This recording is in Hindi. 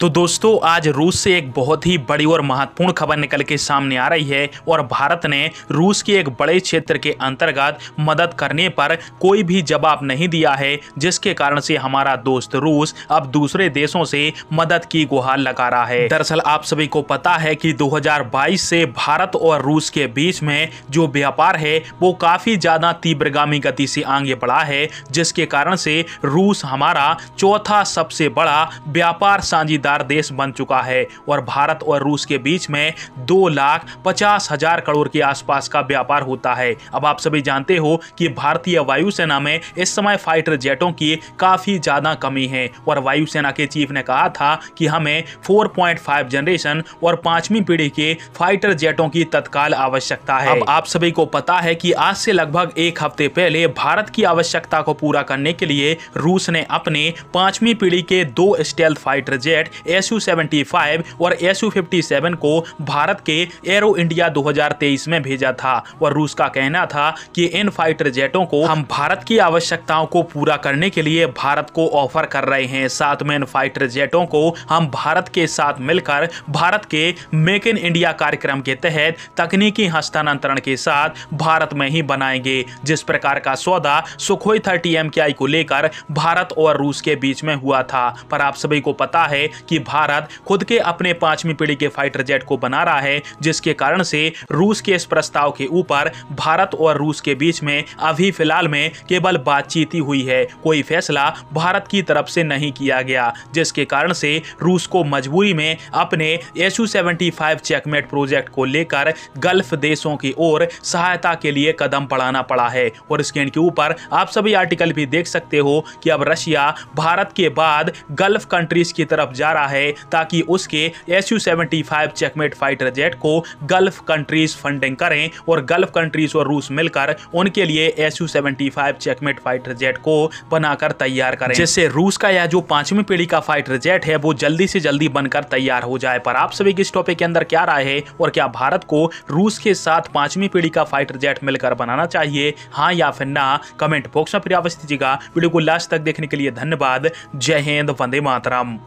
तो दोस्तों आज रूस से एक बहुत ही बड़ी और महत्वपूर्ण खबर निकल के सामने आ रही है और भारत ने रूस के एक बड़े क्षेत्र के अंतर्गत मदद करने पर कोई भी जवाब नहीं दिया है जिसके कारण से हमारा दोस्त रूस अब दूसरे देशों से मदद की गुहार लगा रहा है दरअसल आप सभी को पता है कि 2022 से भारत और रूस के बीच में जो व्यापार है वो काफी ज्यादा तीव्रगामी गति से आगे बढ़ा है जिसके कारण से रूस हमारा चौथा सबसे बड़ा व्यापार साझीदार साझेदार देश बन चुका है और भारत और रूस के बीच में दो लाख पचास हजार करोड़ के आसपास का व्यापार होता है अब आप सभी जानते हो कि भारतीय वायुसेना में इस समय फाइटर जेटों की काफ़ी ज़्यादा कमी है और वायुसेना के चीफ ने कहा था कि हमें 4.5 जनरेशन और पांचवी पीढ़ी के फाइटर जेटों की तत्काल आवश्यकता है अब आप सभी को पता है कि आज से लगभग एक हफ्ते पहले भारत की आवश्यकता को पूरा करने के लिए रूस ने अपने पांचवी पीढ़ी के दो stealth fighter jet S U और एस यू को भारत के एरो इंडिया 2023 में भेजा था और रूस का कहना था कि इन फाइटर जेटों को हम भारत की आवश्यकताओं को पूरा करने के लिए भारत को ऑफर कर रहे हैं साथ में इन फाइटर जेटों को हम भारत के साथ मिलकर भारत के मेक इन इंडिया कार्यक्रम के तहत तकनीकी हस्तांतरण के साथ भारत में ही बनाएंगे जिस प्रकार का सौदा सुखोई थर्टी एम को लेकर भारत और रूस के बीच में हुआ था पर आप सभी को पता है कि भारत खुद के अपने पांचवी पीढ़ी के फाइटर जेट को बना रहा है जिसके कारण से रूस के इस प्रस्ताव के ऊपर भारत और रूस के बीच में अभी फिलहाल में केवल बातचीत ही हुई है कोई फैसला भारत की तरफ से नहीं किया गया जिसके कारण से रूस को मजबूरी में अपने एसयू सेवेंटी चेकमेट प्रोजेक्ट को लेकर गल्फ देशों की ओर सहायता के लिए कदम बढ़ाना पड़ा है और इसके इनके ऊपर आप सभी आर्टिकल भी देख सकते हो कि अब रशिया भारत के बाद गल्फ कंट्रीज की तरफ जा रहा रहा है ताकि उसके S U checkmate fighter jet को गल्फ कंट्रीज फंडिंग करें और गल्फ कंट्रीज और रूस मिलकर उनके लिए S U checkmate fighter jet को बनाकर तैयार करें जिससे रूस का यह जो पांचवी पीढ़ी का फाइटर जेट है वो जल्दी से जल्दी बनकर तैयार हो जाए पर आप सभी इस टॉपिक के अंदर क्या राय है और क्या भारत को रूस के साथ पांचवी पीढ़ी का फाइटर जेट मिलकर बनाना चाहिए हाँ या फिर ना कमेंट बॉक्स में फिर अवश्य दीजिएगा वीडियो को लास्ट तक देखने के लिए धन्यवाद जय हिंद वंदे मातरम